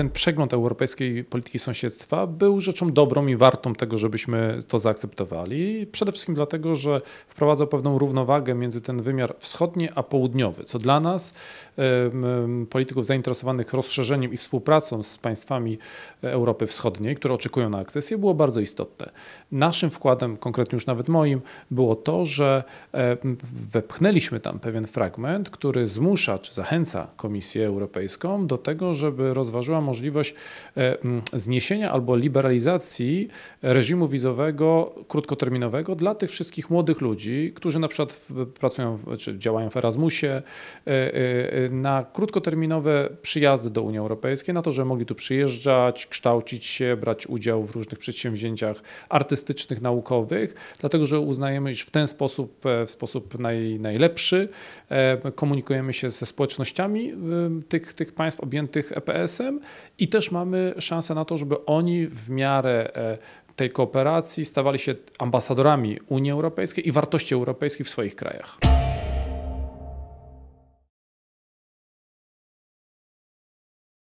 ten przegląd europejskiej polityki sąsiedztwa był rzeczą dobrą i wartą tego, żebyśmy to zaakceptowali. Przede wszystkim dlatego, że wprowadzał pewną równowagę między ten wymiar wschodni a południowy, co dla nas, polityków zainteresowanych rozszerzeniem i współpracą z państwami Europy Wschodniej, które oczekują na akcesję, było bardzo istotne. Naszym wkładem, konkretnie już nawet moim, było to, że wepchnęliśmy tam pewien fragment, który zmusza czy zachęca Komisję Europejską do tego, żeby rozważyła możliwość e, zniesienia albo liberalizacji reżimu wizowego krótkoterminowego dla tych wszystkich młodych ludzi, którzy na przykład pracują czy działają w Erasmusie, e, e, na krótkoterminowe przyjazdy do Unii Europejskiej, na to, że mogli tu przyjeżdżać, kształcić się, brać udział w różnych przedsięwzięciach artystycznych, naukowych, dlatego że uznajemy, iż w ten sposób, w sposób naj, najlepszy komunikujemy się ze społecznościami tych, tych państw objętych EPS-em i też mamy szansę na to, żeby oni w miarę e, tej kooperacji stawali się ambasadorami Unii Europejskiej i wartości europejskich w swoich krajach.